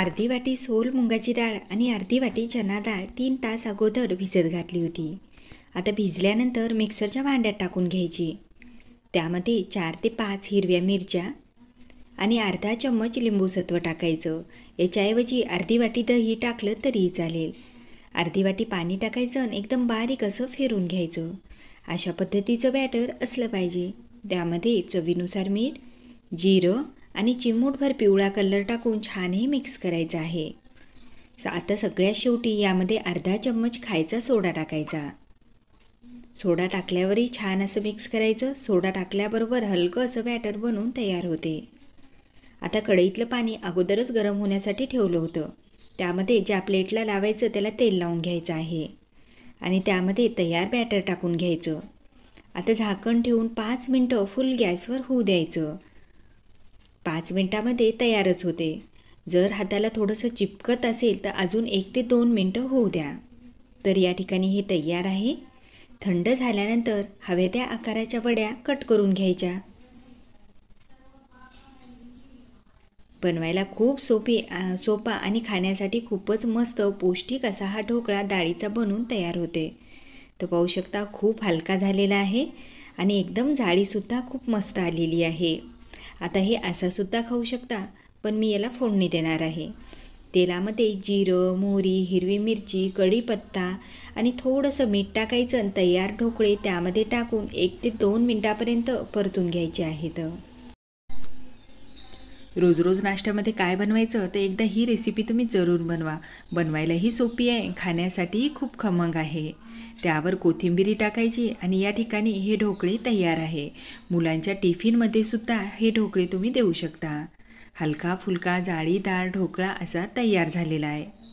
अर्धी वाटी सोल मुंगाची डाळ आणि अर्धी वाटी चना डाळ तीन तास अगोदर भिजत घातली होती आता भिजल्यानंतर मिक्सरच्या भांड्यात टाकून घ्यायची त्यामध्ये चार ते पाच हिरव्या मिरच्या आणि अर्धा चम्मच लिंबूसत्व टाकायचं याच्याऐवजी अर्धी वाटी दही टाकलं तरीही चालेल अर्धी वाटी पाणी टाकायचं आणि एकदम बारीक असं फिरून घ्यायचं अशा पद्धतीचं बॅटर असलं पाहिजे त्यामध्ये चवीनुसार मीठ जिरं आणि चिमूटभर पिवळा कलर टाकून छानही मिक्स करायचं आहे आता सगळ्यात शेवटी यामध्ये अर्धा चम्मच खायचा सोडा टाकायचा सोडा टाकल्यावरही छान असं मिक्स करायचं सोडा टाकल्याबरोबर हलकं असं बॅटर बनवून तयार होते आता कढईतलं पाणी अगोदरच गरम होण्यासाठी ठेवलं होतं त्यामध्ये ज्या प्लेटला लावायचं त्याला तेल लावून घ्यायचं आहे आणि त्यामध्ये तयार बॅटर टाकून घ्यायचं आता झाकण ठेवून पाच मिनटं फुल गॅसवर होऊ द्यायचं पाच मिनटामध्ये तयारच होते जर हाताला थोडंसं चिपकत असेल तर अजून एक ते दोन मिनटं होऊ द्या तर या ठिकाणी हे तयार आहे थंड झाल्यानंतर हव्या त्या आकाराच्या वड्या कट करून घ्यायच्या बनवायला खूप सोपी सोपा आणि खाण्यासाठी खूपच मस्त पौष्टिक असा हा ढोकळा डाळीचा बनून तयार होते तर पाहू शकता खूप हलका झालेला आहे आणि एकदम जाळीसुद्धा खूप मस्त आलेली आहे आता हे सुद्धा खाऊ शकता पण मी याला फोडणी देणार आहे तेलामध्ये जिरं मोहरी हिरवी मिरची कढीपत्ता आणि थोडंसं मीठ टाकायचं आणि तयार ढोकळे त्यामध्ये टाकून एक ते दोन मिनटापर्यंत परतून घ्यायचे आहेत रोज रोज नाश्त्यामध्ये काय बनवायचं तर एकदा ही रेसिपी तुम्ही जरूर बनवा बनवायलाही सोपी आहे खाण्यासाठीही खूप खमंग आहे त्यावर कोथिंबिरी टाकायची आणि या ठिकाणी हे ढोकळे तयार आहे मुलांच्या टिफिनमध्ये सुद्धा हे ढोकळे तुम्ही देऊ शकता हलका फुलका जाळीदार ढोकळा असा तयार झालेला आहे